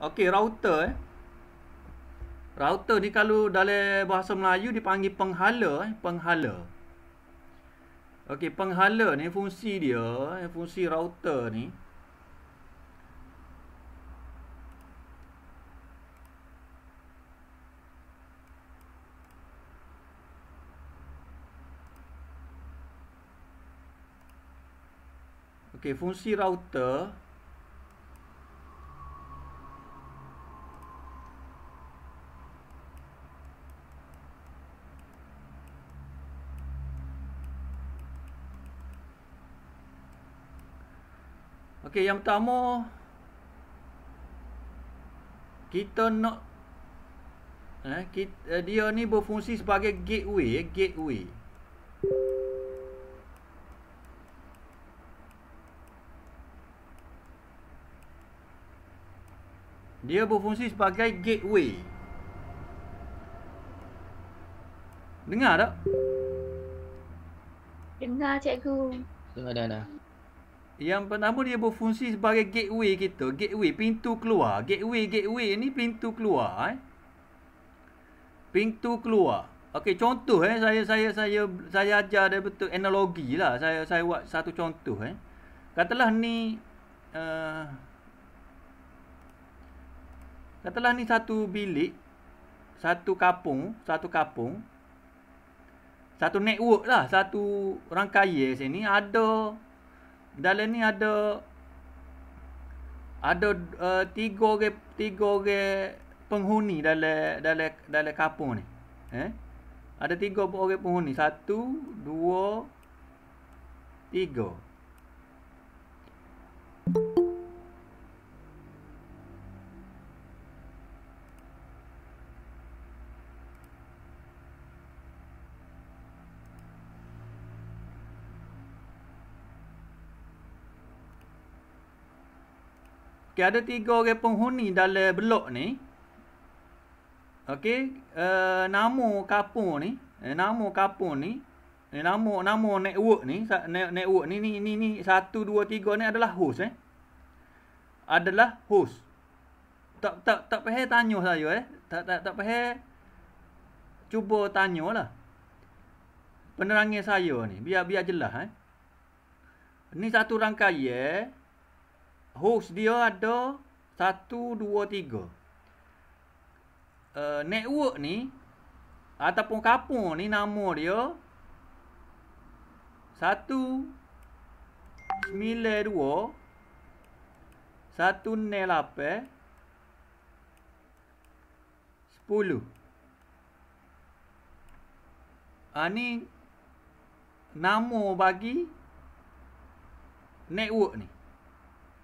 Okey, router eh. Router ni kalau dalam bahasa Melayu dipanggil penghala eh, penghala. Okey, penghala ni fungsi dia, eh, fungsi router ni. Okey, fungsi router Okey, yang pertama kita nak eh kita, eh, dia ni berfungsi sebagai gateway, eh, gateway. Dia berfungsi sebagai gateway. Dengar tak? Dengar cikgu. Dengar dah dah. Yang pertama dia berfungsi sebagai gateway kita. Gateway, pintu keluar. Gateway, gateway ni pintu keluar. Eh? Pintu keluar. Okey, contoh eh. Saya saya saya saya ajar dia betul analogi lah. Saya saya buat satu contoh eh. Katalah ni... Uh, katalah ni satu bilik. Satu kapung. Satu kapung. Satu network lah. Satu rangkaian kaya sini. Ada dalam ni ada ada uh, tiga orang tiga orang penghuni dalam dalam dalam kampung ni. Eh? Ada tiga orang penghuni. Satu, dua, tiga. Okey, ada tiga orang penghuni dalam blok ni. Okey, uh, nama kapur ni, eh, nama kapur ni, eh, nama nama network ni, network ni ni ni ni 1 2 3 ni adalah host eh. Adalah host. Tak tak tak payah tanya saya eh. Tak tak tak payah cuba tanyalah. Penerangan saya ni biar biar jelas eh. Ni satu rangkaian eh host dia ada 1, 2, 3 uh, network ni ataupun kapur ni nama dia 1 9 2 1 0 8 10 ha, ni nama bagi network ni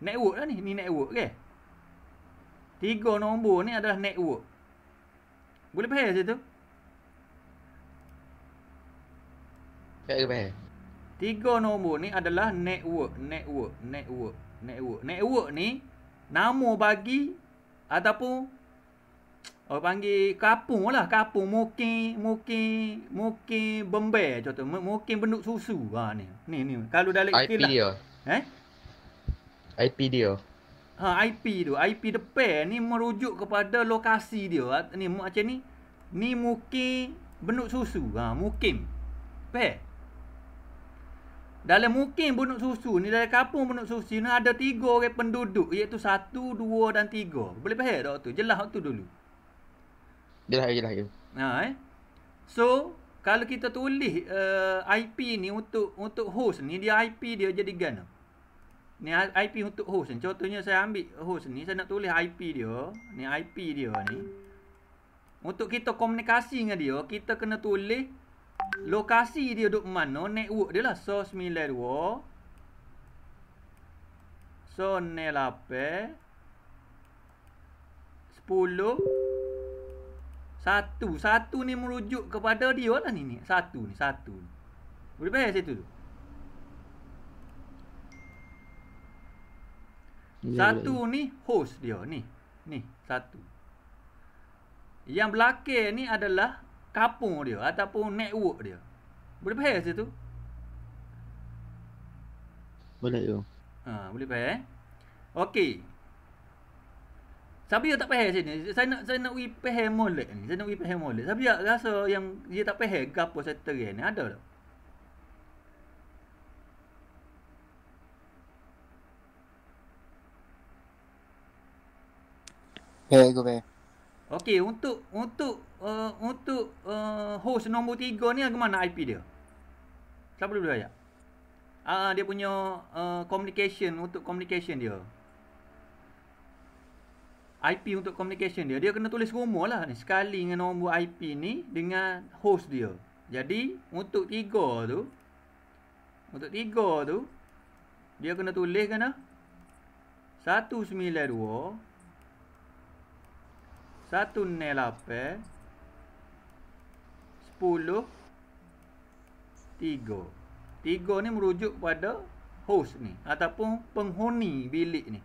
Network lah ni. Ni network ke? Tiga nombor ni adalah network. Boleh faham macam tu? Tak faham. Tiga nombor ni adalah network. Network. Network. Network. Network ni. Nama bagi. Ataupun. Orang panggil kapung lah. Kapung. Mungkin. Mungkin. Mungkin. Bembar contoh. Mungkin benduk susu. Ha, ni. Ni. ni. Kalau dah lekir lah. IP lah. Eh? IP dia. Ha IP tu, IP depan ni merujuk kepada lokasi dia. Ha, ni macam ni. Ni mukim benuk susu. Ha mukim. Pe. Dalam mukim benuk susu ni dalam kampung benuk susu ni ada tiga orang penduduk iaitu satu, dua dan tiga. Boleh faham tak tu? Jelas tu dulu. Jelas jelas. Ya. Ha eh. So, kalau kita tulis uh, eh, IP ni untuk untuk host ni dia IP dia jadi gana ni IP untuk host ni contohnya saya ambil host ni saya nak tulis IP dia ni IP dia ni untuk kita komunikasi dengan dia kita kena tulis lokasi dia duduk mana network dia lah so 92 so 98 so 10 1 1 ni merujuk kepada dia lah ni ni. 1 ni 1 boleh bayar situ tu Satu ni host dia ni. Ni satu. Yang belakang ni adalah kapung dia ataupun network dia. Boleh faham macam tu? Boleh yo. Ha, boleh faham eh? Okey. Sabi tak faham sini. Saya nak saya nak wi faham molek ni. Saya nak wi faham molek. Sabi rasa yang dia tak faham gapo settle ni. Ada tak? Okay, go back. Okay, untuk untuk uh, untuk uh, host nombor tiga ni ke mana IP dia? Siapa dulu ajak? uh, ah, dia punya uh, communication untuk communication dia. IP untuk communication dia, dia kena tulis rumah lah ni. Sekali dengan nombor IP ni dengan host dia. Jadi, untuk tiga tu, untuk tiga tu, dia kena tulis kena 192 satu ni lapan. Sepuluh. Tiga. Tiga ni merujuk pada host ni. Ataupun penghuni bilik ni.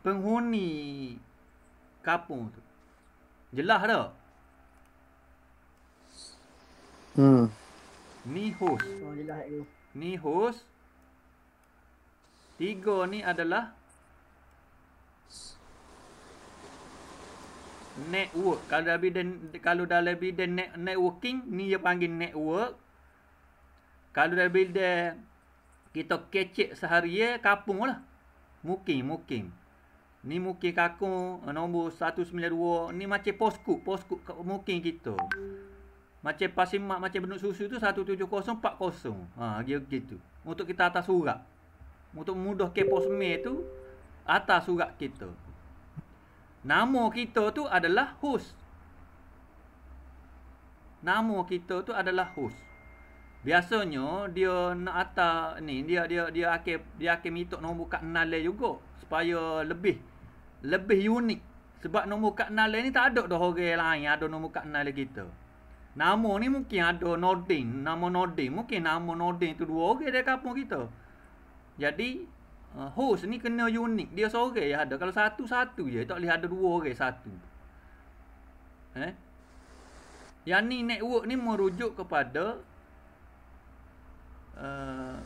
Penghuni kapung tu. Jelas tak? Hmm. Ni host. Oh, ni host. Tiga ni adalah network. Kalau dah lebih dan kalau dah lebih dan net, networking ni dia panggil network. Kalau dah lebih dan kita kecek sehari ya kapung lah. Mungkin, mungkin. Ni mungkin kaku nombor 192. Ni macam posku posku mungkin kita. Macam pasir mak, macam benuk susu tu 17040. Ha, gitu. Untuk kita atas surat. Untuk mudah ke posmen tu, atas surat kita. Nama kita tu adalah host. Nama kita tu adalah host. Biasanya dia nak atas ni dia dia dia akan dia akan mitok nombor kad nalai juga supaya lebih lebih unik. Sebab nombor kad nalai ni tak ada dah orang lain ada nombor kad nalai kita. Nama ni mungkin ada Nordin, nama Nordin, mungkin nama Nordin tu dua orang dari kampung kita. Jadi Uh, host ni kena unik. Dia seorang yang ada. Kalau satu-satu je. Tak boleh ada dua orang satu. Eh? Yang ni network ni merujuk kepada uh,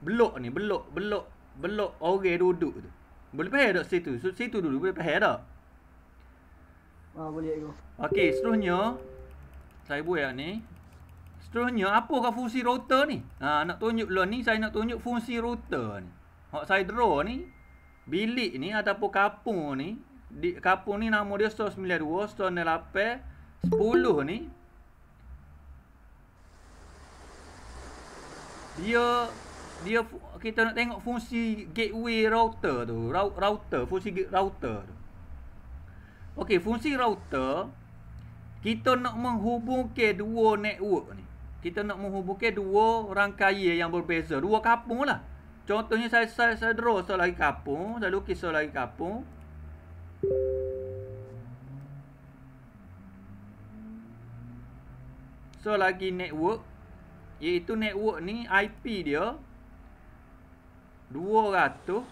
blok ni. Blok. Blok. Blok orang duduk tu. Boleh pahaya tak situ? Situ dulu boleh pahaya tak? Ah, boleh ikut. Okey, seterusnya. Saya buat yang ni. Seterusnya, apakah fungsi router ni? Ha, nak tunjuk lah ni. Saya nak tunjuk fungsi router ni. Hok Saidro ni bilik ni ataupun kapung ni, di kapung ni nama dia 192, 198, 10 ni. Hok Saidro ni bilik ni ataupun kapung ni, Dia dia kita nak tengok fungsi gateway router tu, router, fungsi router tu. Okey, fungsi router kita nak menghubungkan dua network ni. Kita nak menghubungkan dua rangkaian yang berbeza, dua kapung lah. Contohnya saya saya, saya draw so lagi kapung, saya lukis so lagi kapung. So lagi network iaitu network ni IP dia 200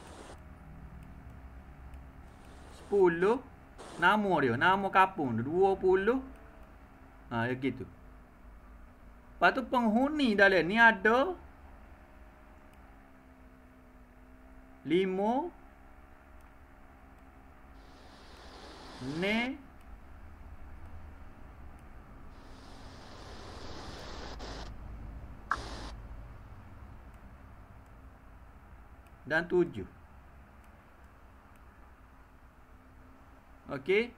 10 nama dia, nama kapung dia 20 ha ya gitu. Patu penghuni dalam ni ada lima ne dan tujuh Okey.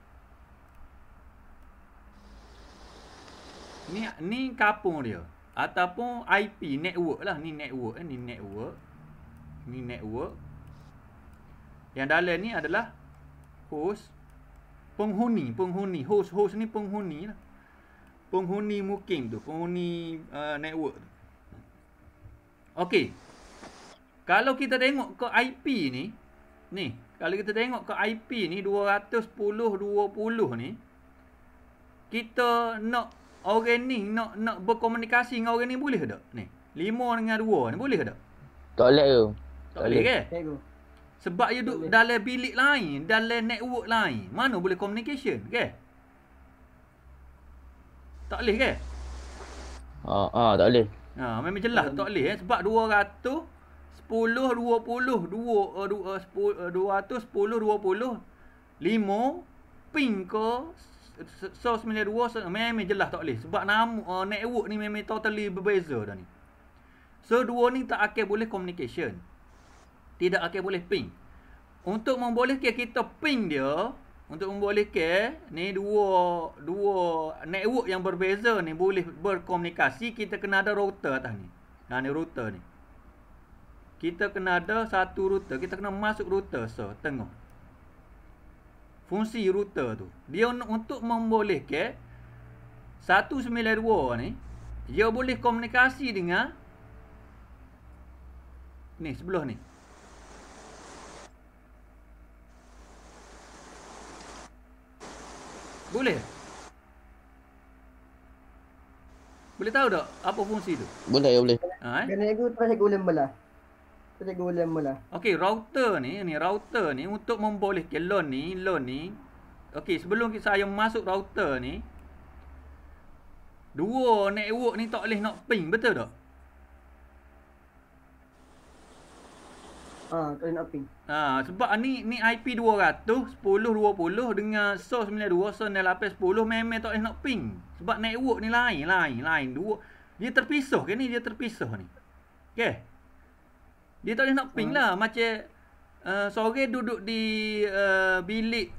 Ni ni kapung dia ataupun IP network lah ni network eh. ni network ni network yang dalam ni adalah host penghuni, penghuni host host ni penghuni lah. Penghuni mungkin tu, penghuni uh, network tu. Okey. Kalau kita tengok ke IP ni, ni, kalau kita tengok ke IP ni 210 20 ni, kita nak orang ni nak nak berkomunikasi dengan orang ni boleh tak? Ni, 5 dengan 2 ni boleh tak? Tak boleh tu. Tak, boleh ke? Sebab you duduk dalam bilik lain, dalam network lain. Mana boleh communication, ke? Okay? Tak boleh ke? Ah, ah, tak boleh. Ha, memang jelas tak boleh eh sebab 210 20 2 uh, 10 210 20 5 ping ke so sembilan dua so, memang jelas tak boleh sebab nama uh, network ni memang totally berbeza dah ni so dua ni tak akan boleh communication tidak akan boleh ping. Untuk membolehkan kita ping dia, untuk membolehkan ni dua dua network yang berbeza ni boleh berkomunikasi, kita kena ada router atas ni. Nah ha, ni router ni. Kita kena ada satu router, kita kena masuk router so tengok. Fungsi router tu, dia untuk membolehkan 192 ni dia boleh komunikasi dengan ni sebelah ni Boleh? Boleh tahu tak apa fungsi tu? Boleh, ya, boleh. Ha? Eh? Kena cikgu terus cikgu ulang belah. Terus cikgu ulang belah. Okey, router ni, ni router ni untuk membolehkan loan ni, loan ni. Okey, sebelum saya masuk router ni, dua network ni tak boleh nak ping, betul tak? turn ah, up ping. Ha, sebab ah, ni ni IP 200, 10 20 dengan SOS 92, SOS 98 10 memang tak boleh nak ping. Sebab network ni lain, lain, lain. Dua dia terpisah ke ni? Dia terpisah ni. Okey. Dia tak boleh nak ping hmm. lah macam uh, sore duduk di uh, bilik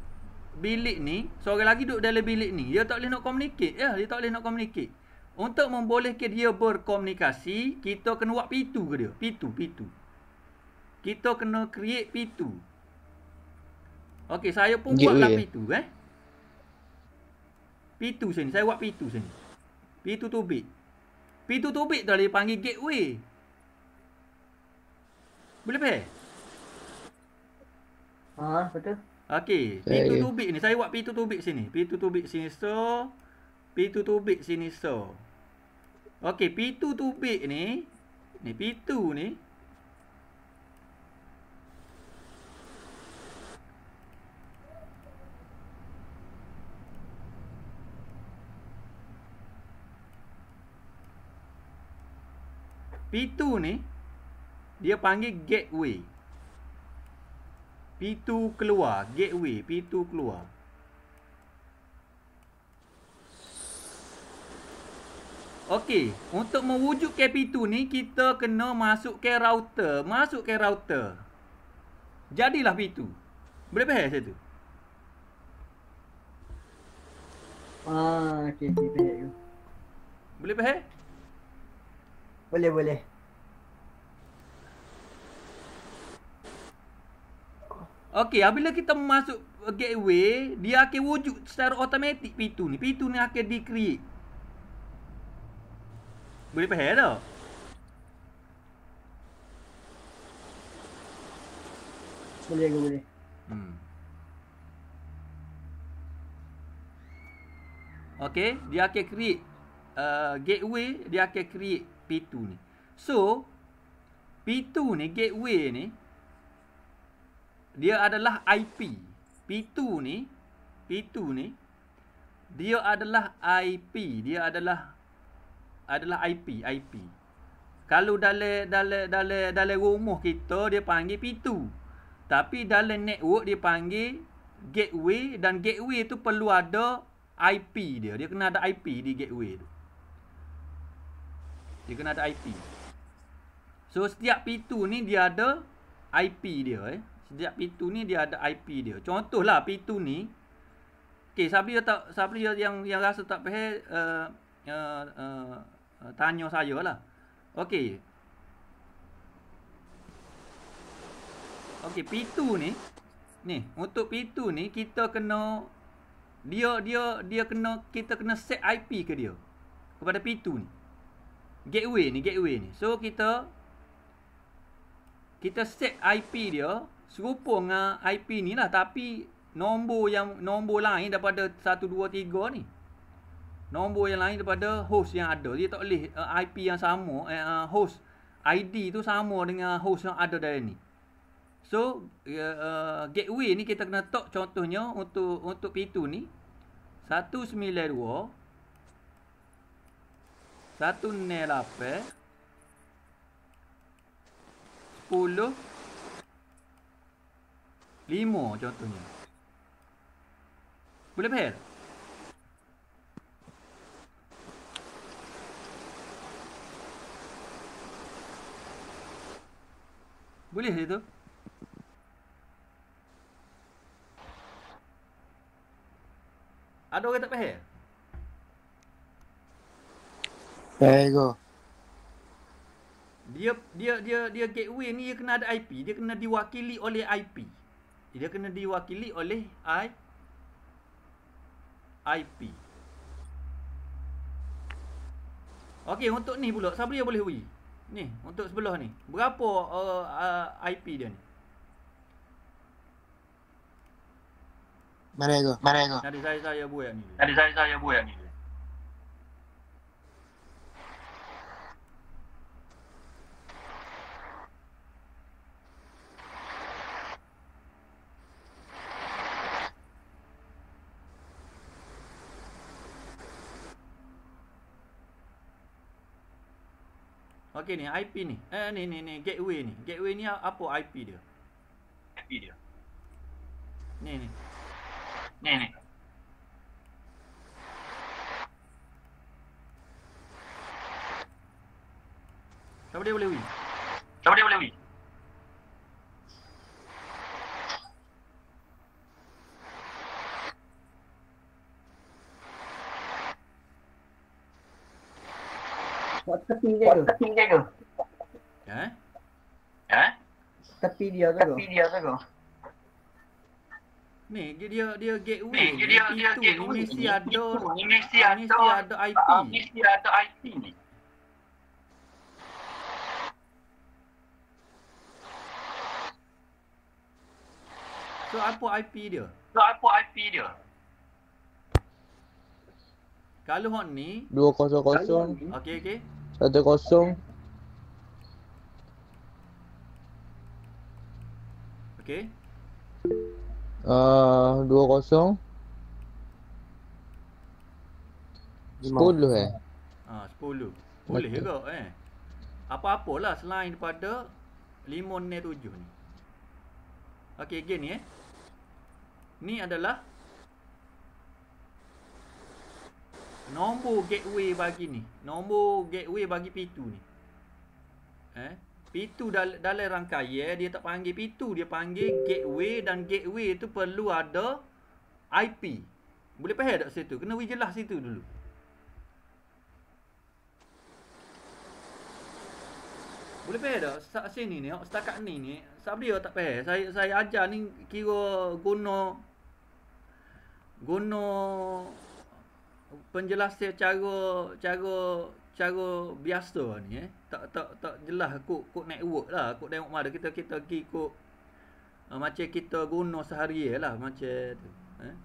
bilik ni, sore lagi duduk dalam bilik ni. Dia tak boleh nak communicate ya, dia tak boleh nak communicate. Untuk membolehkan dia berkomunikasi, kita kena buat pitu ke dia. Pitu, pitu. Kita kena create P2. Okey, saya pun buat buatlah way. P2 eh. P2 sini, saya buat P2 sini. P2 to bit. P2 to bit tu dia panggil gateway. Boleh pe? Ha, betul. Okay, P2 to bit ni saya buat P2 to bit sini. P2 to bit sini so P2 to bit sini so. Okay, P2 to bit ni ni P2 ni P2 ni dia panggil gateway. P2 keluar, gateway, P2 keluar. Okey, untuk mewujudkan 2 ni kita kena masuk ke router, masuk ke router. Jadilah pitu. Boleh faham saya tu? Ah, okey, okey, okey. Boleh faham? Boleh boleh Okey, apabila kita masuk gateway, dia akan wujud secara automatik p ni. p ni akan di-create. Boleh faham tak? Boleh, aku boleh. Hmm. Okey, dia akan create uh, gateway, dia akan create P2 ni. So, P2 ni, gateway ni, dia adalah IP. P2 ni, P2 ni, dia adalah IP. Dia adalah adalah IP, IP. Kalau dalam dalam dalam dalam rumah kita dia panggil P2. Tapi dalam network dia panggil gateway dan gateway tu perlu ada IP dia. Dia kena ada IP di gateway tu. Dia kena ada IP So setiap P2 ni dia ada IP dia eh. Setiap P2 ni dia ada IP dia Contohlah P2 ni Okay siapa tak Siapa yang, yang rasa tak payah uh, uh, uh, Tanya saya lah Okay Okay P2 ni Ni untuk P2 ni kita kena dia dia dia kena kita kena set IP ke dia kepada P2 ni gateway ni gateway ni so kita kita set IP dia serupa dengan IP ni lah tapi nombor yang nombor lain daripada 123 ni nombor yang lain daripada host yang ada dia tak boleh uh, eh, IP yang sama uh, host ID tu sama dengan host yang ada dalam ni so uh, uh, gateway ni kita kena tok contohnya untuk untuk P2 ni 192 satu ni lapa. Sepuluh. Lima contohnya. Boleh pahal? Boleh itu? Ada orang tak pahal? Ego. Dia dia dia dia gateway ni dia kena ada IP, dia kena diwakili oleh IP. Dia kena diwakili oleh I IP. Okey, untuk ni pula, siapa dia boleh hui. Ni, untuk sebelah ni. Berapa uh, uh, IP dia ni? Mana ego? Mana ego? Tadi saya saya buat yang ni. Tadi saya saya buat yang ni. okey ni IP ni. Eh ni ni ni gateway ni. Gateway ni apa IP dia? IP dia. Ni ni. Ni ni. Siapa dia boleh wui? Siapa dia boleh Ha? Ha? tepi dia tu. Tepi dia tu. Eh? dia tu. Tepi dia tu. Ni dia dia dia get Ni dia dia, Ini mesti ada. Ini mesti ah, ada. mesti ada IP. Ini ah, mesti ada IP ni. So apa IP dia? So apa IP dia? Kalau hot ni 200 Okey okey. Satu kosong Okay ah, Dua uh, kosong Sepuluh eh ah, Sepuluh ha, Boleh juga eh Apa-apalah selain daripada Lima, enam, tujuh ni Okay, again ni eh Ni adalah nombor gateway bagi ni nombor gateway bagi P2 ni eh P2 dal dalam rangkaian yeah, dia tak panggil P2 dia panggil gateway dan gateway tu perlu ada IP boleh faham tak situ kena we jelas situ dulu boleh faham tak Setak sini ni setakat ni ni sabria tak faham saya saya ajar ni kira guna guna penjelas cara cara cara biasa ni eh. tak tak tak jelas kok naik network lah kok demo mana kita kita pergi kok uh, macam kita guna sehari eh, lah macam tu eh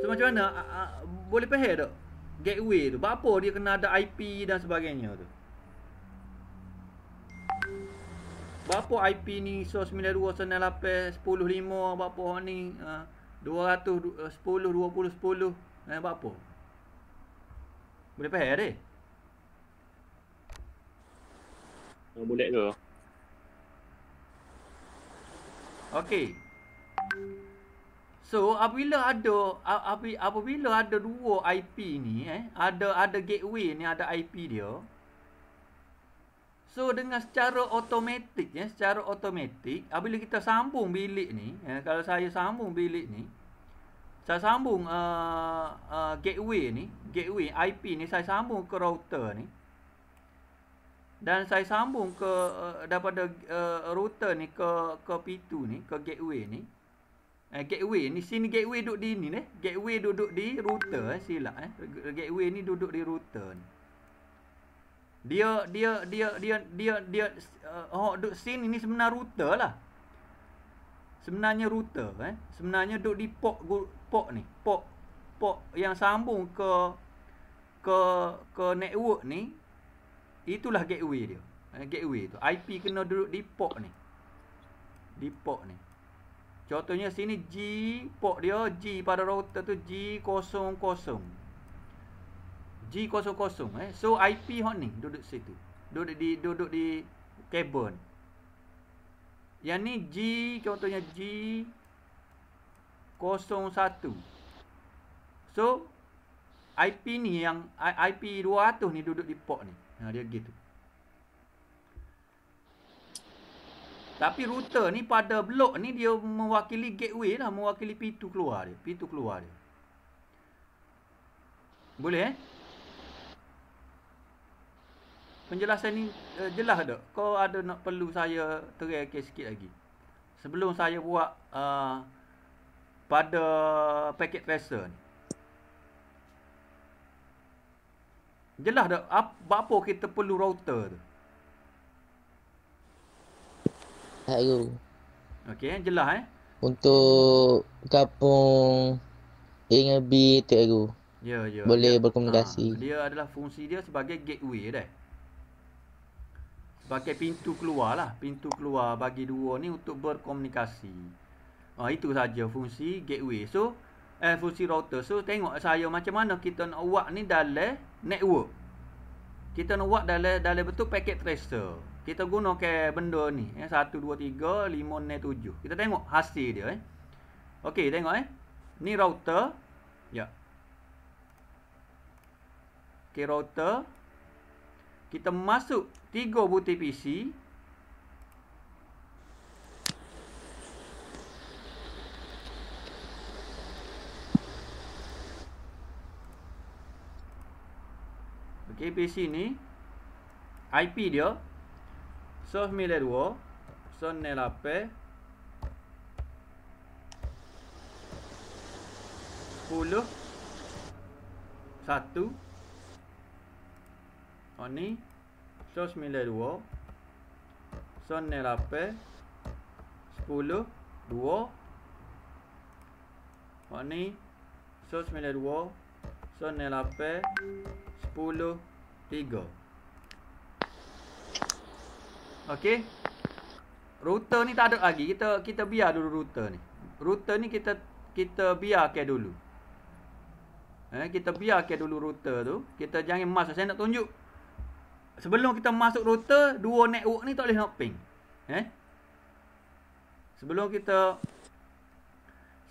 so, macam mana uh, uh, boleh faham tak gateway tu apa dia kena ada IP dan sebagainya tu Bapa IP ni so 9298105 bapa hang ni uh, 210 2010 Eh, buat apa? Boleh pahit, adik? Oh, boleh ke? Okay. So, apabila ada ap, apabila ada dua IP ni, eh, ada ada gateway ni ada IP dia. So, dengan secara automatik ya, eh, secara automatik apabila kita sambung bilik ni, eh, kalau saya sambung bilik ni, saya sambung uh, uh, gateway ni, gateway IP ni saya sambung ke router ni. Dan saya sambung ke uh, daripada uh, router ni ke ke P2 ni, ke gateway ni. Eh, gateway ni sini gateway duduk di ni eh. Gateway duduk di router eh, silap eh. Gateway ni duduk di router ni. Dia dia dia dia dia dia uh, oh duduk sini ni sebenarnya router lah. Sebenarnya router eh. Sebenarnya duduk di port pok ni pok pok yang sambung ke ke ke network ni itulah gateway dia eh, gateway tu IP kena duduk di pok ni di pok ni contohnya sini G pok dia G pada router tu G00 G00 eh so IP hot ni duduk situ duduk di duduk di kabel yang ni G contohnya G 01 So IP ni yang IP 200 ni duduk di port ni ha, Dia gitu Tapi router ni pada blok ni dia mewakili gateway lah. Mewakili P2 keluar dia. P2 keluar dia. Boleh eh? Penjelasan ni uh, jelas tak? Kau ada nak perlu saya terakhir sikit lagi. Sebelum saya buat uh, pada paket peser ni. Jelas dah apa, apa kita perlu router tu. Hello. Okey, eh, jelas eh. Untuk kapung A dengan B tu aku. Ya, yeah, ya. Yeah, Boleh yeah. berkomunikasi. Ha, dia adalah fungsi dia sebagai gateway dah. Sebagai pintu keluar lah. Pintu keluar bagi dua ni untuk berkomunikasi. Ha, itu saja fungsi gateway. So, eh, fungsi router. So, tengok saya macam mana kita nak buat ni dalam network. Kita nak buat dalam, dalam betul packet tracer. Kita guna ke benda ni. Eh, 1, 2, 3, 5, 6, 7. Kita tengok hasil dia. Eh. Okey, tengok eh. Ni router. Ya. Okey, router. Kita masuk 3 butir PC. KPC ni IP dia 1002 so 1008 so Sepuluh Satu Oni oh, So sembilan dua So nerape Sepuluh Dua Oni oh, So sembilan dua So nerape Sepuluh Tiga Okey. Router ni tak ada lagi. Kita kita biar dulu router ni. Router ni kita kita biar biarkan dulu. Eh, kita biar biarkan dulu router tu. Kita jangan masuk. Saya nak tunjuk. Sebelum kita masuk router, dua network ni tak boleh nak ping. Eh? Sebelum kita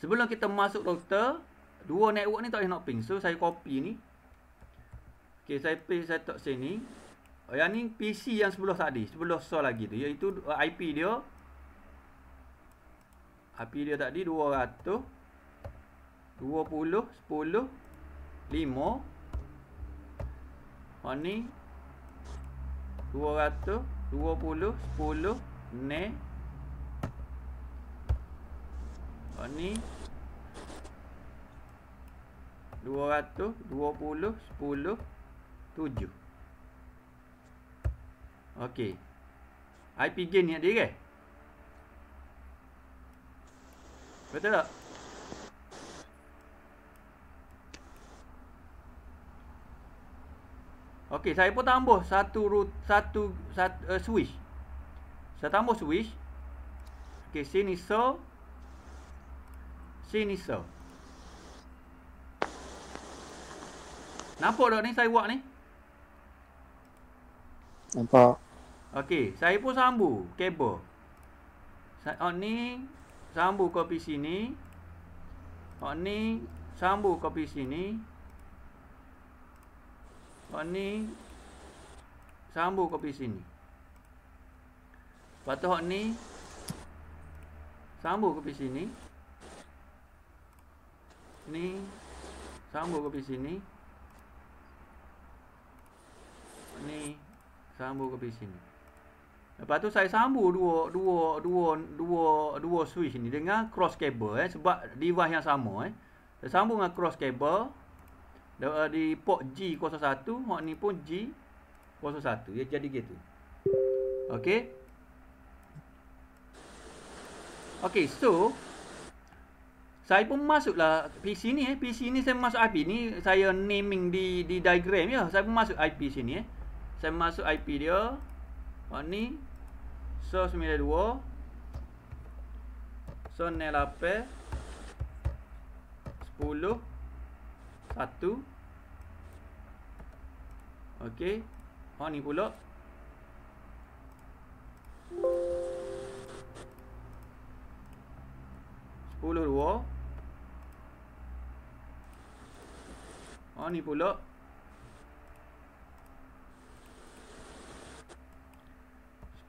sebelum kita masuk router, dua network ni tak boleh nak ping. So saya copy ni. Okey, saya paste saya tak sini. Oh, yang ni PC yang sebelah tadi, sebelah soal lagi tu iaitu uh, IP dia. IP dia tadi 200 20 10 Honey 200 20 10 ne ani 200 20 Tujuh. ok IP gain ni ada kan betul tak ok saya pun tambah satu root satu, satu uh, eh, switch saya tambah switch ok sini so sini so Nampak tak ni saya buat ni? Nampak. Okey, saya pun sambu, kabel. Saya on oh, ni sambu kopi sini. Oh ni sambu kopi sini. Oh ni sambu kopi sini. Batu oh ni sambu kopi sini. Ni sambu kopi sini. Oh, ni sambung ke PC ni. Lepas tu saya sambung dua dua dua dua dua switch ni dengan cross cable eh sebab device yang sama eh. Saya sambung dengan cross cable eh, di port G01, hok ni pun G01. Ya jadi gitu. Okey. Okey, so saya pun masuklah PC ni eh. PC ni saya masuk IP ni, saya naming di di diagram ya. Saya pun masuk IP sini eh. Saya masuk IP dia Warning So 92 So 08 so, 10 1 Ok Oh ni pula Sepuluh dua Oh ni pula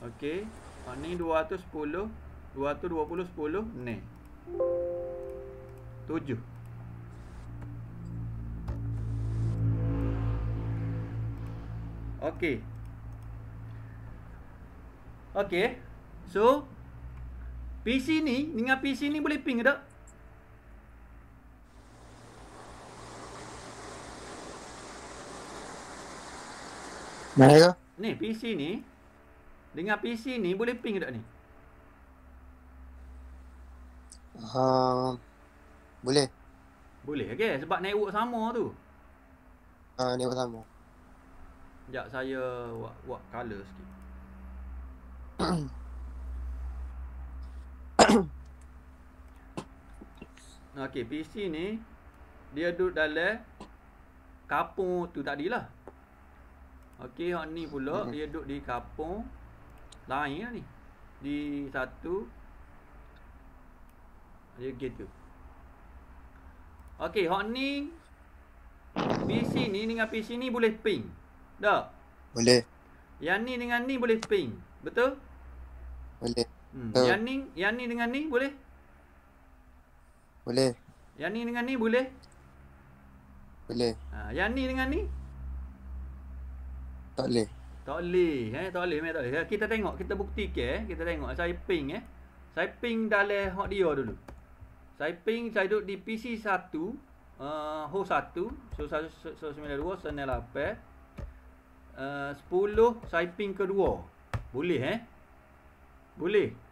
Okey. Ha, ni 210. 220, 10. Ni. 7. Okey. Okey. So. PC ni. Dengan PC ni boleh ping ke tak? Mana ya? Ni PC ni. Dengan PC ni boleh ping ke tak ni? Uh, boleh. Boleh ke? Okay? Sebab network sama tu. Ha, uh, network sama. Sekejap saya buat, buat color sikit. Okey, PC ni dia duduk dalam kapung tu tadilah. Okey, hak ni pula hmm. dia duduk di kapung lain lah ni di satu dia gitu ok hot ni PC ni dengan PC ni boleh ping dah boleh yang ni dengan ni boleh ping betul boleh hmm. yang ni yang ni dengan ni boleh boleh yang ni dengan ni boleh boleh ha, yang ni dengan ni tak boleh tak boleh eh? Tak boleh, tak boleh. Kita tengok Kita buktikan eh? Kita tengok Saya ping eh? Saya ping dalam hot dia dulu Saya ping Saya duduk di PC 1 uh, eh, Host 1 So 192 so, so, so, 98 uh, 10 Saya ping kedua Boleh eh Boleh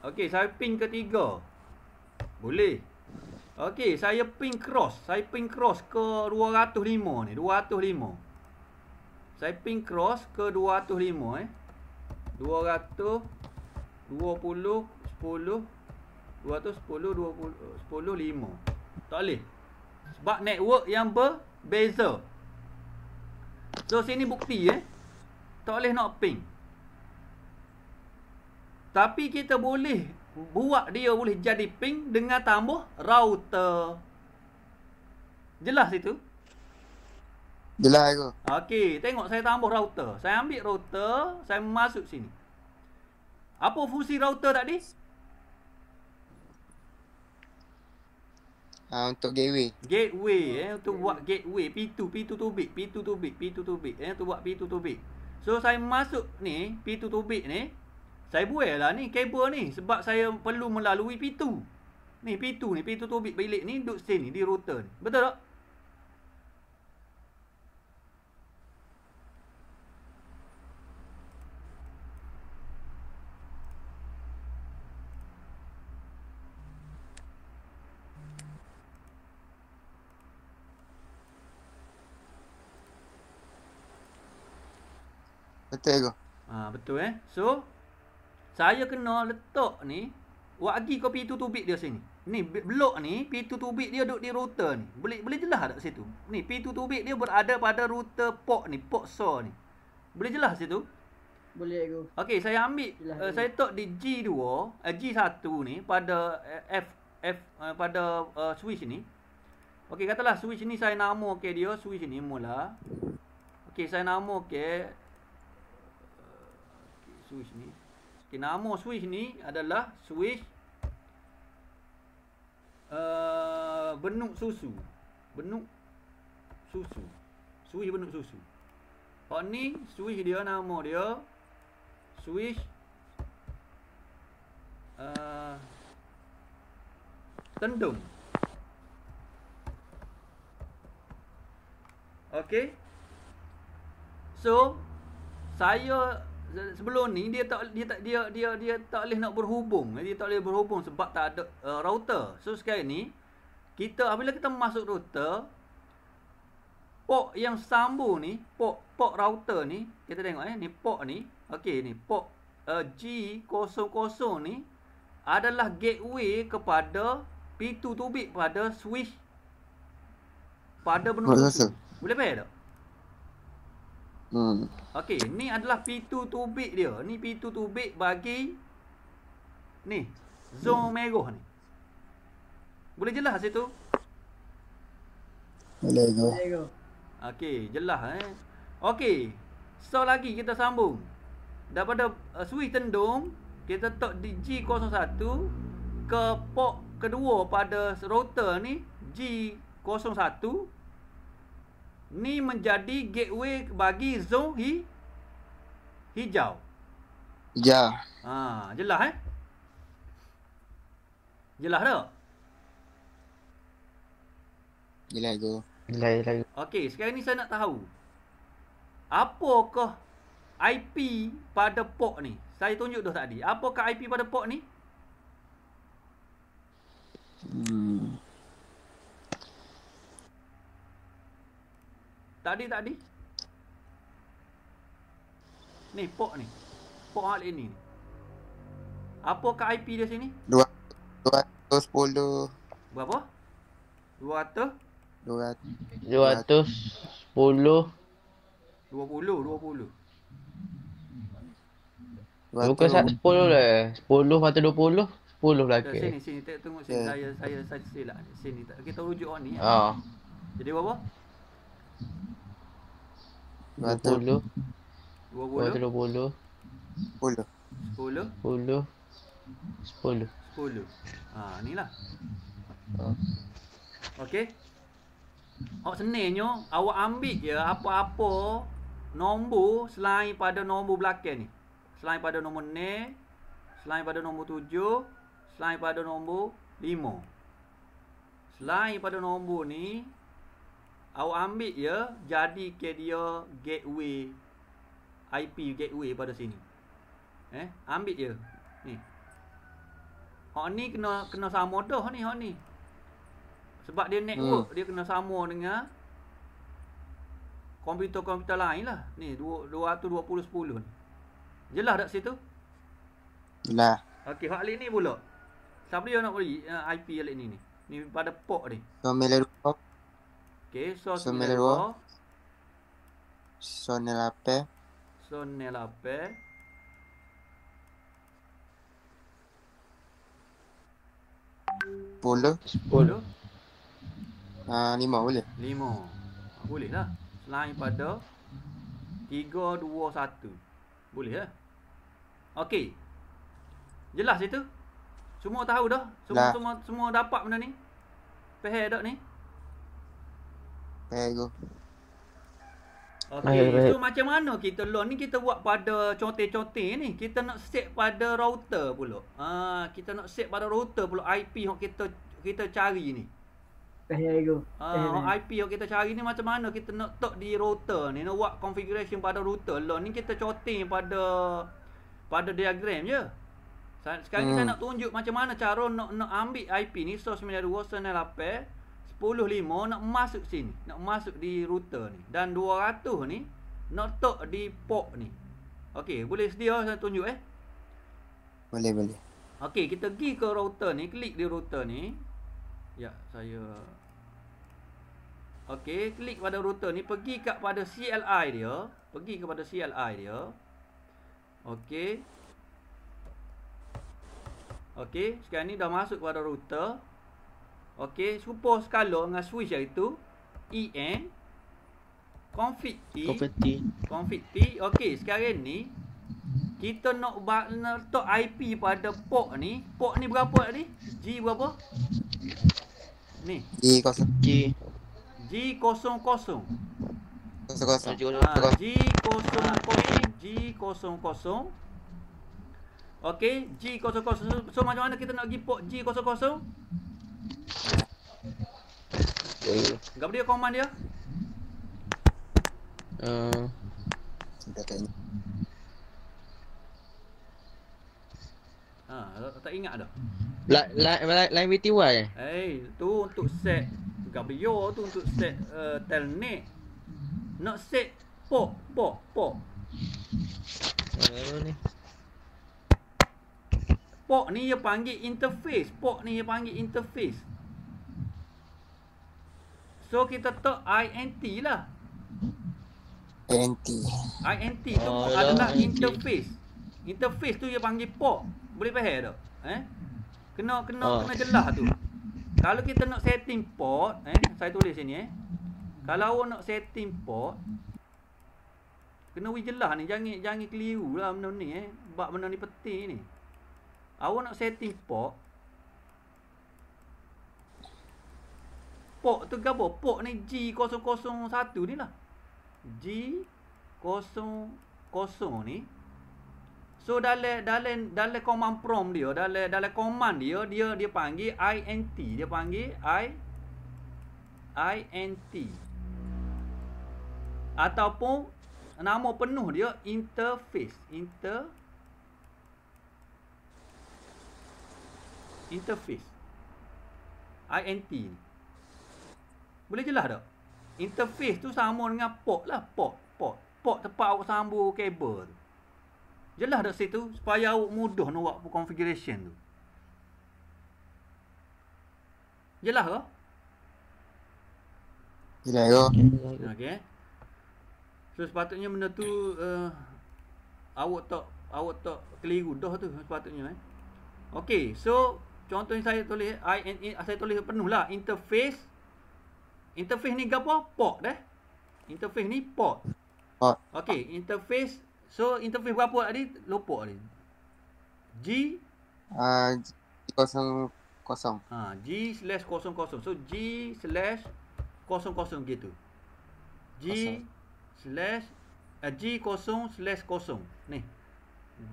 Okey, saya ping ketiga. Boleh. Okey, saya ping cross. Saya ping cross ke 205 ni. 205. Saya Swiping cross ke 205 eh. 200 20 10 210 20 10 5. Tak boleh. Sebab network yang berbeza. So sini bukti eh. Tak boleh nak ping. Tapi kita boleh buat dia boleh jadi ping dengan tambah router. Jelas itu. Jelas tu. Okey, tengok saya tambah router. Saya ambil router, saya masuk sini. Apa fungsi router tadi? Ah uh, untuk gateway. Gateway eh untuk buat gateway P2 P2 to bit, P2 to bit, P2 to bit eh untuk buat P2 to bit. So saya masuk ni P2 to bit ni saya buai lah ni kabel ni sebab saya perlu melalui P2. Ni P2 ni P2 to bit bilik ni duduk sini di router ni. Betul tak? hotel ke. Ha, betul eh. So, saya kena letak ni, wagi kau pergi tutubik dia sini. Ni blok ni P2 tubik dia duduk di router ni. Boleh boleh jelas tak situ? Ni P2 tubik dia berada pada router port ni, port so ni. Boleh jelas situ? Boleh aku. Okey, saya ambil jelas, uh, saya tok di G2, uh, G1 ni pada eh, F F uh, pada uh, switch ni. Okay katalah switch ni saya nama okay dia switch ni mula. Okay saya nama okay switch ni okay, Nama switch ni adalah switch uh, Benuk susu Benuk susu Switch benuk susu Pak ni switch dia nama dia Switch uh, Tendung Okay So Saya sebelum ni dia tak dia tak dia dia dia tak boleh nak berhubung dia tak boleh berhubung sebab tak ada uh, router so sekarang ni kita apabila kita masuk router port yang sambung ni port port router ni kita tengok eh ni port ni okey ni port uh, G00 ni adalah gateway kepada P2 to bit pada switch pada benda boleh payah tak Hmm. Okey, ni adalah pintu tubik dia. Ni pintu tubik bagi ni, zon hmm. merah ni. Boleh jelas situ? Boleh go. Okey, jelas eh. Okey. So lagi kita sambung. Daripada uh, sui tendung, kita tok di G01 ke pok kedua pada router ni G01 ni menjadi gateway bagi zon hi, hijau. Ya. Ha, jelas eh? Jelas tak? Jelas tu. Jelas, jelas. Okey, sekarang ni saya nak tahu. Apakah IP pada port ni? Saya tunjuk dah tadi. Apakah IP pada port ni? Hmm. Tadi tadi. Ni pok ni. Pok hal ini. Apa ke IP dia sini? 210. Berapa? 200 puluh, dua puluh. Bukan 10 lah 10 dua puluh, sepuluh lagi Sini sini tak tengok sini ya. saya saya saya sila sini kita rujuk on ni ya. ah. Jadi berapa? Sepuluh. Ha, ni lah. Ha. Okey. Awak senenyo, awak ambil je apa-apa nombor selain pada nombor belakang ni. Selain pada nombor ni, selain pada nombor tujuh, selain pada nombor lima. Selain pada nombor ni, Awak ambil ya jadi ke dia gateway IP gateway pada sini. Eh, ambil dia. Ni. Hak ni kena kena sama dah ni hak ni. Sebab dia network hmm. dia kena sama dengan komputer-komputer lain lah. Ni 220.10 ni. Jelas tak situ? Jelas. Okey, hak ni pula. Siapa dia nak beri eh, IP alik ni ni? Ni pada port ni. Pemilik port. Ok, so sono nel vo. Sono nella pe. Sono nella pe. Pulo. Pulo. Ha uh, ah, lima boleh. Lima. Boleh lah. Selain pada tiga dua satu, Boleh ya? Okay, Jelas itu? Semua tahu dah? Semua, lah. semua semua dapat benda ni? Pehe dok ni? Ego. Okey, itu macam mana kita loan ni kita buat pada conteh-conteh ni. Kita nak set pada router pula. Uh, kita nak set pada router pula IP yang kita kita cari ni. Ego. Uh, IP yang kita cari ni macam mana kita nak tok di router ni. Nak buat configuration pada router loan ni kita conteh pada pada diagram je. Sekarang hmm. saya nak tunjuk macam mana cara nak nak ambil IP ni 192.168 10.5 nak masuk sini Nak masuk di router ni Dan 200 ni Nak tok di port ni Ok boleh sedia saya tunjuk eh Boleh boleh Ok kita pergi ke router ni Klik di router ni Ya saya Ok klik pada router ni Pergi kat pada CLI dia Pergi kepada CLI dia Ok Ok sekarang ni dah masuk pada router Okey, serupa skala dengan switch iaitu EN config T. Config T. Okey, sekarang ni kita nak letak IP pada port ni. Port ni berapa ni? G berapa? Ni. G kosong. G. G kosong kosong. Ah, G kosong kosong. G kosong kosong. Okey, G kosong kosong. So macam mana kita nak pergi port G kosong kosong? saya Gambar dia command dia? Err uh, Ha, tak ingat dah Line, line, line VTY Eh, hey, tu untuk set Gabrio tu untuk set uh, Telnet Nak set Pok, pok, pok ni Pok ni dia panggil interface Pok ni dia panggil interface So kita tok INT lah. INT. INT tu oh, adalah INT. interface. Interface tu dia panggil port. Boleh faham tak? Eh? Kena kena oh. kena jelas tu. Kalau kita nak setting port, eh, saya tulis sini eh. Kalau awak nak setting port, kena we jelas ni, jangan jangan keliru lah benda ni eh. Bab benda ni penting ni. Awak nak setting port, pok tu gapo? Pok ni G001 ni lah. G 00 ni. So dalam dalam dalam command prompt dia, dalam dalam command dia dia dia panggil int, dia panggil i int. Ataupun nama penuh dia interface, inter interface. INT ni. Boleh jelas tak? Interface tu sama dengan port lah. Port, port. Port tempat awak sambung kabel tu. Jelas tak situ? Supaya awak mudah nak buat configuration tu. Jelas ke? Jelas ke? Okay. So sepatutnya benda tu uh, awak tak awak tak keliru dah tu sepatutnya eh. Okay, so contohnya saya tulis I, I, saya tulis penuh lah interface Interface ni gapo? Port dah. Interface ni port. Port. Okey, interface. So interface berapa tadi? Lopok tadi. G ah uh, 00. Ha, G slash 00. So G slash 00 gitu. G slash eh, G kosong slash kosong ni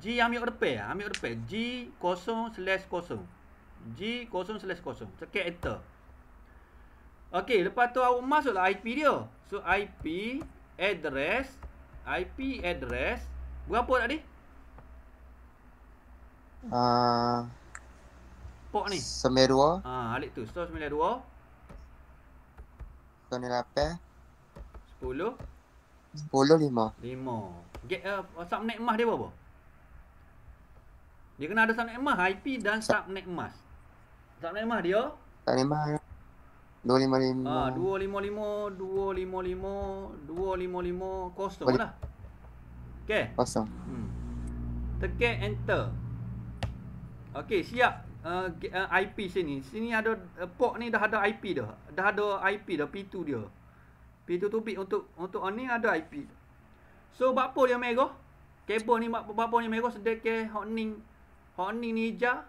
G ambil repair ambil repair G kosong slash kosong G kosong slash kosong cekik enter Okey, lepas tu awak masuklah IP dia. So IP address IP address berapa tadi? Ah uh, port ni. 92. Ah, ha, alik tu. So 92. 98 10 Sepuluh. 10 lima. 5 Get uh, subnet mask dia apa? Dia kena ada subnet emas, IP dan subnet emas. Subnet mask dia Subnet mask 255 Ah 255 255 255 kos tu lah. Okey. Kosong. Hmm. Tekan enter. Okey, siap. Uh, eh, eh, IP sini. Sini ada uh, port ni dah ada IP dah. Dah ada IP dah P2 dia. P2 to bit untuk untuk on ni ada IP. So apa dia merah? Kabel ni apa apa ni sedek ke hotning. Hotning ni hijau.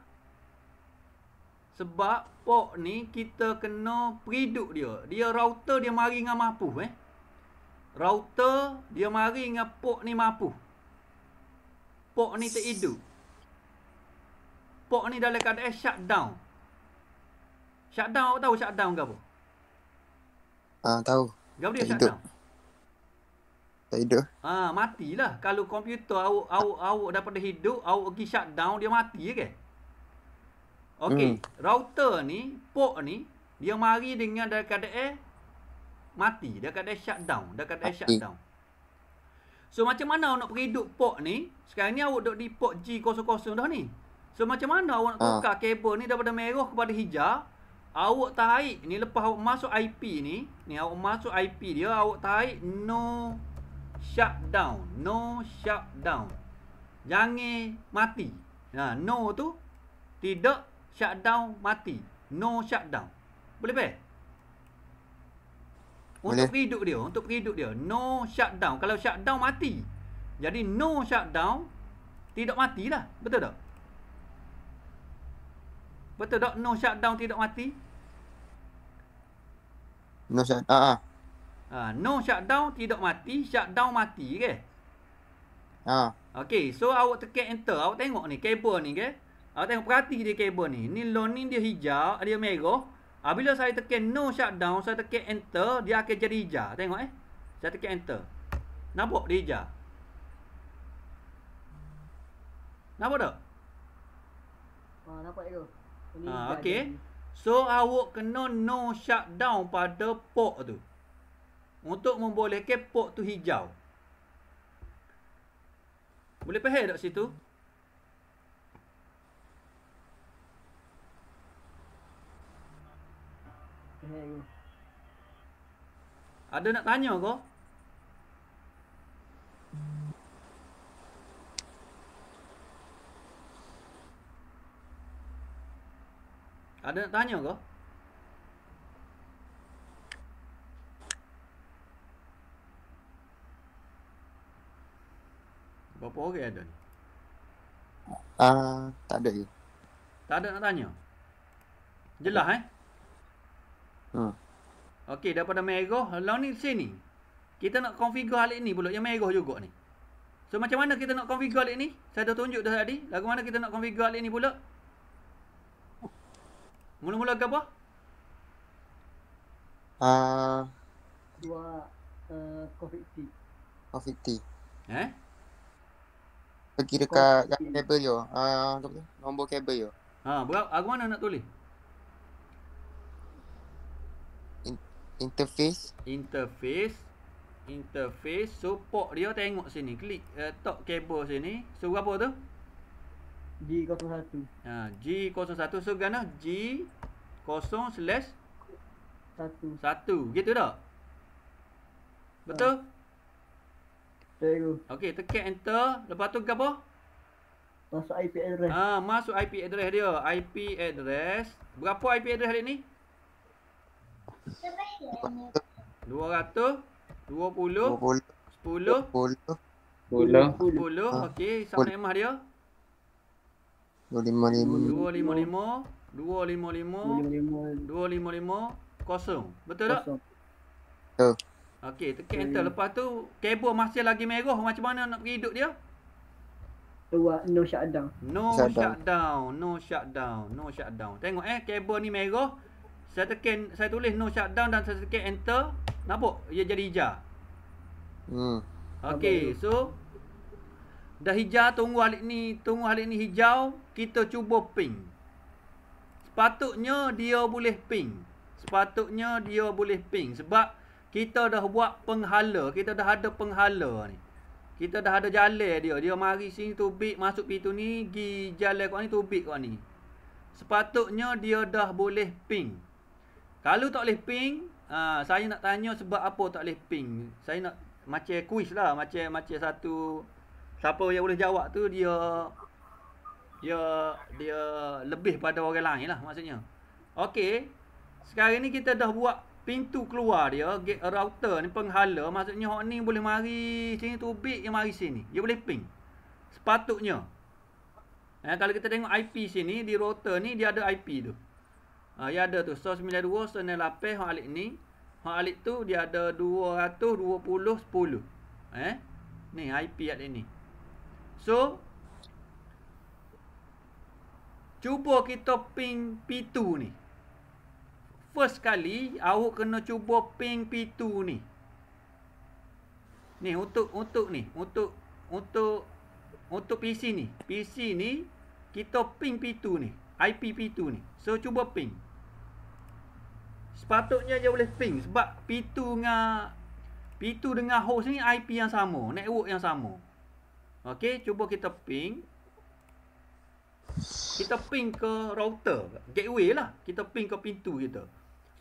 Sebab port ni kita kena periduk dia. Dia router dia mari dengan mampu eh. Router dia mari dengan port ni mampu. Port ni tak hidup. Port ni dalam keadaan shutdown. Shutdown awak tahu shutdown ke apa? Ah uh, tahu. Gap dia tak shutdown. Tak hidup. Ah ha, matilah kalau komputer awak awak awak dapat hidup, awak pergi shutdown dia mati ya ke? Kan? Okey, hmm. router ni, port ni, dia mari dengan dari keadaan mati, dari keadaan shutdown, dari keadaan shutdown. So macam mana awak nak perhidup port ni? Sekarang ni awak duduk di port G00 dah ni. So macam mana awak nak ah. tukar ha. kabel ni daripada merah kepada hijau? Awak tarik ni lepas awak masuk IP ni, ni awak masuk IP dia, awak tarik no shutdown, no shutdown. Jangan mati. Nah, ha, no tu tidak shutdown mati no shutdown boleh pe untuk hidup dia untuk hidup dia no shutdown kalau shutdown mati jadi no shutdown tidak matilah betul tak betul tak no shutdown tidak mati no shutdown ah, ah ah no shutdown tidak mati shutdown mati ke okay? ah okay. so awak tekan enter awak tengok ni kabel ni ke okay? Awak tengok perhati dia kabel ni. Ni loan ni dia hijau, dia merah. Ah bila saya tekan no shutdown, saya tekan enter, dia akan jadi hijau. Tengok eh. Saya tekan enter. Nampak dia hijau. Nampak tak? Ha, oh, nampak tu. Ha, ah, okay. So awak kena no shutdown pada port tu. Untuk membolehkan port tu hijau. Boleh faham tak situ? Ada nak tanya ke? Ada nak tanya ke? Berapa orang ada ni? Uh, tak ada je. Tak ada nak tanya? Jelas eh? Ha. Okey, daripada merah, long ni sini. Kita nak configure alik ni pula yang merah juga ni. So macam mana kita nak configure alik ni? Saya dah tunjuk dah tadi. Lagu mana kita nak configure alik ni pula? Mula-mula ke apa? Ah. Uh, dua uh, eh, COVID-T. COVID-T. Eh? Pergi dekat kabel yo. Ah, uh, nombor kabel yo. Ha, berapa? Aku mana nak tulis? interface interface interface support dia tengok sini klik uh, top cable sini suruh apa tu G01 ha G01 suruh gana G0/1 satu gitu dah betul betul okey tekan enter lepas tu gapo masuk IP address ha masuk IP address dia IP address berapa IP address hari ni 220 10 10 10 10 okey sampai mah dia 255 255 255 betul tak betul okey tekan enter lepas tu kabel masih lagi merah macam mana nak pergi hidup dia no shutdown no shutdown no shutdown no shutdown tengok eh kabel ni merah saya tekan saya tulis no shutdown dan saya tekan enter nampak ia jadi hijau hmm okey so dah hijau tunggu hal ini tunggu hal ini hijau kita cuba ping sepatutnya dia boleh ping sepatutnya dia boleh ping sebab kita dah buat penghala kita dah ada penghala ni kita dah ada jalan dia dia mari sini tubik masuk pintu ni gi jalan kau ni tubik kau ni sepatutnya dia dah boleh ping kalau tak boleh ping, uh, saya nak tanya sebab apa tak boleh ping. Saya nak macam quiz lah, macam macam satu siapa yang boleh jawab tu dia dia dia lebih pada orang lain lah maksudnya. Okey. Sekarang ni kita dah buat pintu keluar dia, gate router ni penghala maksudnya hok ni boleh mari sini tu big yang mari sini. Dia boleh ping. Sepatutnya. Eh, kalau kita tengok IP sini di router ni dia ada IP tu. Uh, ya ada tu. So 92 senai lapih hak alik ni. Hak alik tu dia ada 220 10. Eh? Ni IP hak ni. So cuba kita ping P2 ni. First kali awak kena cuba ping P2 ni. Ni untuk untuk ni, untuk untuk untuk PC ni. PC ni kita ping P2 ni. IP P2 ni. So cuba ping. Sepatutnya dia boleh ping sebab P2 dengan P2 dengan host ni IP yang sama, network yang sama. Okey, cuba kita ping. Kita ping ke router, gateway lah. Kita ping ke pintu kita.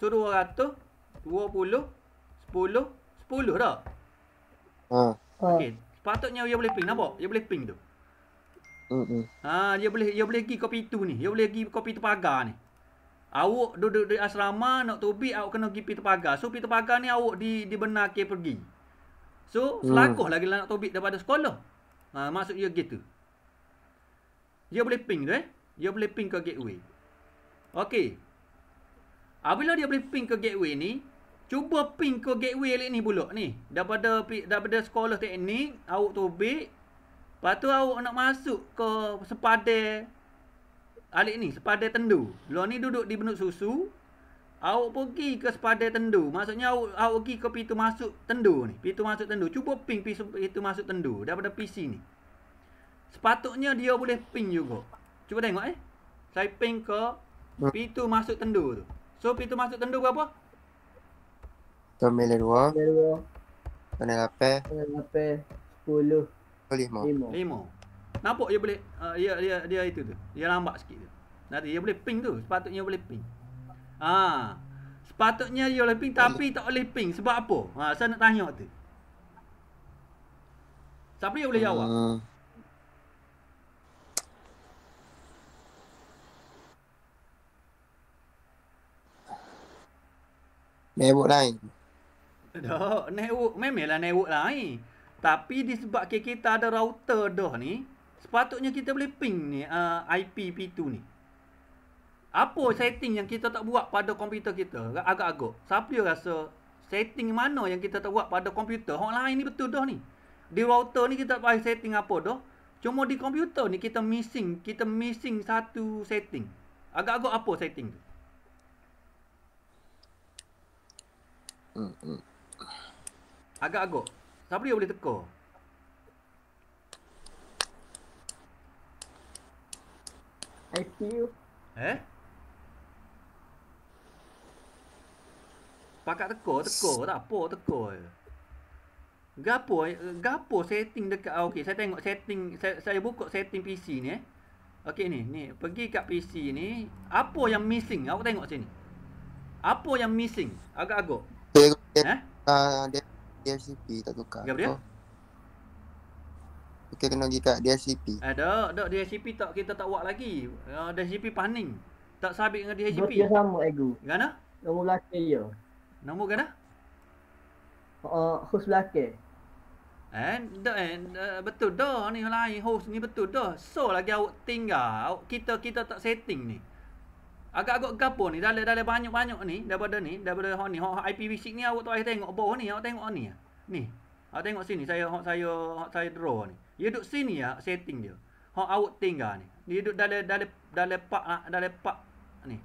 So 200 20 10 10 dah. Ha. Uh. Ha. Okey, sepatutnya dia boleh ping nampak? Dia boleh ping tu. Hmm. Ha, dia boleh dia boleh pergi ke p ni. Dia boleh pergi ke p pagar ni. Awak duduk di asrama nak tobi awak kena pergi pintu pagar. So pintu pagar ni awak di dibenarkan pergi. So selangkah hmm. lagi lah nak tobi daripada sekolah. Ha, maksud dia gitu. Dia boleh ping tu eh. Dia boleh ping ke gateway. Okey. Apabila dia boleh ping ke gateway ni, cuba ping ke gateway lain ni pula ni. Daripada daripada sekolah teknik, awak tobi Lepas tu awak nak masuk ke sepadan Alik ni sepadai tendu. Lo ni duduk di benut susu. Awak pergi ke sepadai tendu. Maksudnya awak, awak pergi ke pintu masuk tendu ni. Pintu masuk tendu. Cuba ping pintu, pintu masuk tendu daripada PC ni. Sepatutnya dia boleh ping juga. Cuba tengok eh. Saya ping ke hmm. pintu masuk tendu tu. So pintu masuk tendu berapa? Tomel 2. Tomel 2. Tomel 8. Tomel 8. 10. 5. 5 nampak dia boleh uh, dia dia dia itu tu. Dia lambat sikit tu. Nanti dia boleh ping tu, sepatutnya boleh ping. Ha. Sepatutnya dia boleh ping tapi tak boleh ping sebab apa? Ha, saya nak tanya tu. Siapa yang boleh jawab? Uh. Network lain. Tak, network. Memanglah network lain. Tapi disebabkan kita ada router dah ni, sepatutnya kita boleh ping ni uh, ah, IP P2 ni. Apa setting yang kita tak buat pada komputer kita? Agak-agak. Siapa rasa setting mana yang kita tak buat pada komputer? Orang lain ni betul dah ni. Di router ni kita tak pakai setting apa dah. Cuma di komputer ni kita missing. Kita missing satu setting. Agak-agak apa setting tu? Mm, mm. Agak-agak. Siapa dia boleh tekor? Thank you. Eh? Pakat tekor, tekor. Tak apa, tekor. Gapo, eh? gapo setting dekat. Ah, okey, saya tengok setting. Saya, saya buka setting PC ni eh. Okey ni, ni. Pergi kat PC ni. Apa yang missing? aku tengok sini. Apa yang missing? Agak-agak. Eh? Uh, ah, DLCP tak tukar. Gabriel? Oh kita kena pergi kat DHCP. Eh, dok, dok DHCP tak kita tak buat lagi. Uh, ya, DHCP paning. Tak sabit dengan DHCP. Dia sama ego. Gana? Nombor belakang dia. Nombor gana? Uh, host belakang. Eh, dok eh, eh, betul dah ni lain host ni betul dah. So lagi awak tinggal, kita kita tak setting ni. Agak-agak gapo ni, dalam-dalam banyak-banyak ni daripada ni, daripada hok ni, hok IPv6 ni awak tak tengok apa ni, awak tengok ni. Ah. Ni. Awak tengok sini saya hok saya hok saya draw ni. Dia duduk sini ya setting dia. Ha awak tinggal ah, ni. Dia duduk dalam dalam dalam pak ah, dalam pak ni.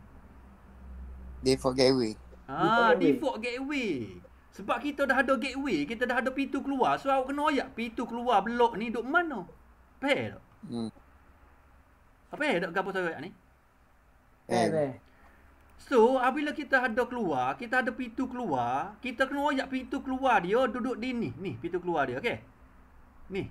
Default gateway. Ha default gateway. gateway. Sebab kita dah ada gateway, kita dah ada pintu keluar. So awak kena oyak pintu keluar blok ni duduk mana? Pay tak? Hmm. Apa tak gapo saya ni? Eh. So, apabila kita ada keluar, kita ada pintu keluar, kita kena oyak pintu keluar dia duduk di ni, ni pintu keluar dia, okey? Ni,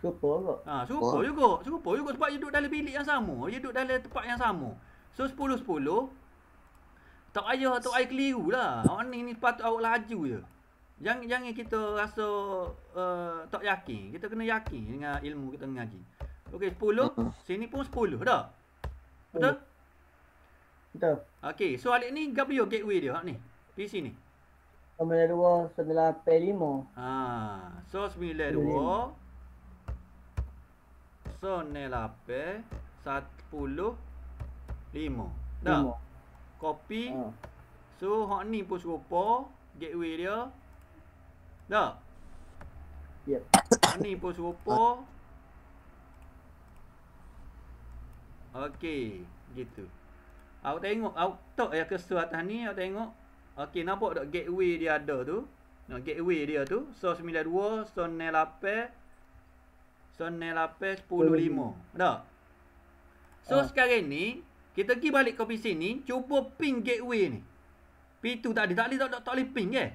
Serupa kot. Ha, serupa oh. juga. Serupa juga sebab dia duduk dalam bilik yang sama. Dia duduk dalam tempat yang sama. So, 10-10. Tak payah, tak payah keliru lah. Orang ni, ni patut awak laju je. Jangan, jangan kita rasa uh, tak yakin. Kita kena yakin dengan ilmu kita ngaji, Okey, 10. Uh-huh. Ha, ha. Sini pun 10 dah. Betul? Betul. Oh. Betul. Okey, so alik ni gapio gateway dia hak ni. PC ni. 92 95. Ha, so 92 95. Sone ni lape eh? satu lima dah kopi ha. so hok ni pun serupa gateway dia dah Yeah. hok ni pun serupa okey gitu aku tengok aku tak? ya ke suatu ni aku tengok Okay, nampak tak gateway dia ada tu nah gateway dia tu so 92 Sone lape. So, 9, 8, 10, 5. Tak? So, uh. sekarang ni, kita pergi balik kopi sini, cuba ping gateway ni. P2 tak ada. Tak boleh, tak, tak, tak boleh ping ke?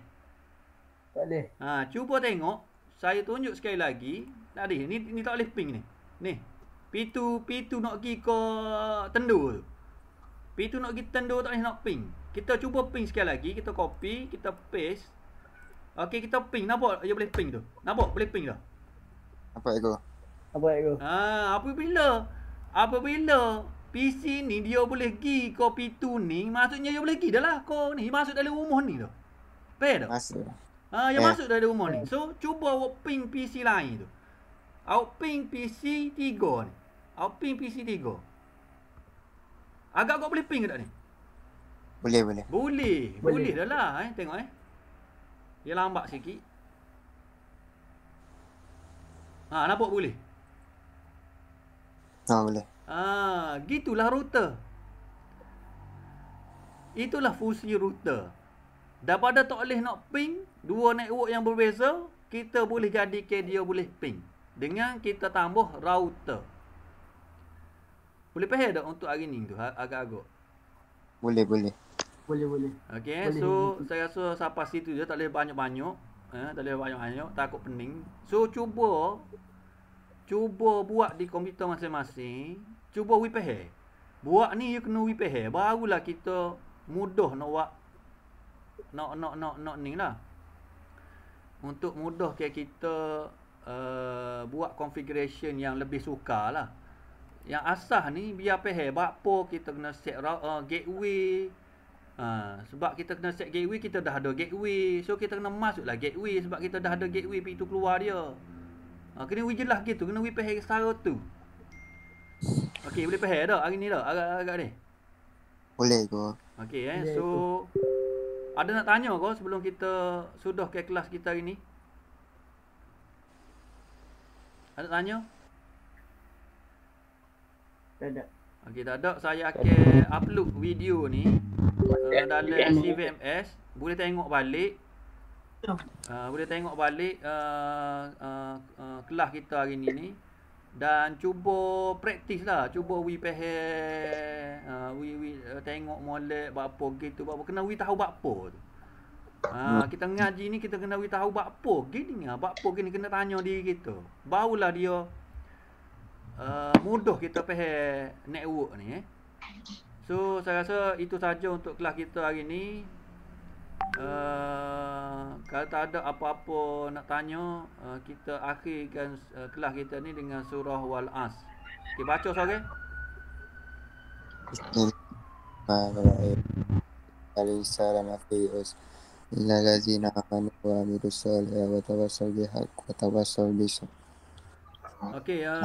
Tak boleh. Ha, cuba tengok. Saya tunjuk sekali lagi. Tak ada. Ni, ni tak boleh ping ni. Ni. P2, P2 nak pergi ke tendul. P2 nak pergi tendul, tak boleh nak ping. Kita cuba ping sekali lagi. Kita copy, kita paste. Okey, kita ping. Nampak? Dia ya, boleh ping tu. Nampak? Boleh ping tu. Nampak, Eko? Apa itu? Ha, apa bila? Apa bila? PC ni dia boleh pergi kopi tuning, maksudnya dia boleh pergi dah lah kau ni. Masuk dalam rumah ni tu. Fair tak? Masuk. Ha, yang yeah. masuk dalam rumah ni. Eh. So, cuba awak ping PC lain tu. Awak ping PC 3 ni. Awak ping PC 3. Agak kau boleh ping ke tak ni? Boleh, boleh. Boleh. Boleh, boleh dah lah eh. Tengok eh. Dia lambat sikit. Ha, nampak boleh? Ha boleh. Ha, gitulah router. Itulah fungsi router. Daripada tak boleh nak ping dua network yang berbeza, kita boleh jadi ke dia boleh ping dengan kita tambah router. Boleh faham dah untuk hari ni tu ha-, agak-agak? Boleh, boleh. Boleh, boleh. Okey, so boleh. saya rasa sampai situ je tak boleh banyak-banyak. Eh, tak boleh banyak-banyak, takut pening. So cuba cuba buat di komputer masing-masing, cuba WPH. Buat ni you kena WPH barulah kita mudah nak buat nak nak nak nak ni lah. Untuk mudah ke kita uh, buat configuration yang lebih sukar lah. Yang asah ni biar WPH berapa kita kena set uh, gateway Uh, sebab kita kena set gateway Kita dah ada gateway So kita kena lah gateway Sebab kita dah ada gateway Pintu keluar dia Ha, kena we jelas gitu. Kena we pahal setara tu. Okey, boleh pahal tak hari ni tak? Agak-agak ni? Boleh ke. Okey eh. So, ada nak tanya ke sebelum kita sudah ke kelas kita hari ni? Ada tanya? Tak ada. Okey, tak ada. Saya akan upload video ni uh, dalam CVMS. Boleh tengok balik. Uh, boleh tengok balik uh, uh, uh, kelas kita hari ini ni dan cuba praktis lah cuba we pehe uh, we, we uh, tengok molek bapa gitu bapa kena we tahu bapa tu uh, kita ngaji ni kita kena we tahu bapa gini ah ya, bapa gini kena tanya diri kita barulah dia uh, mudah kita pehe network ni eh So saya rasa itu sahaja untuk kelas kita hari ini uh, kalau tak ada apa-apa nak tanya uh, kita akhirkan uh, kelas kita ni dengan surah wal as okey baca sore Bismillahirrahmanirrahim. Bismillahirrahmanirrahim. Inna lazina Okey, uh,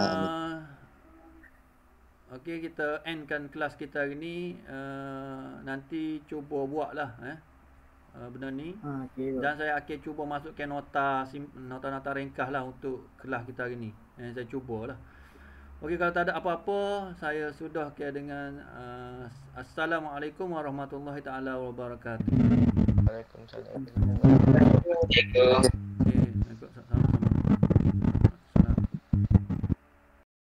okay, kita endkan kelas kita hari ni. Uh, nanti cuba buatlah. Eh. Eh, benda ni. Ha, okay. Dan saya akan cuba masukkan nota nota-nota ringkas lah untuk kelas kita hari ni. Yang eh, saya cubalah. Okey kalau tak ada apa-apa, saya sudah sudahkan dengan uh, Assalamualaikum warahmatullahi taala wabarakatuh. Waalaikumsalam. Waalaikumsalam.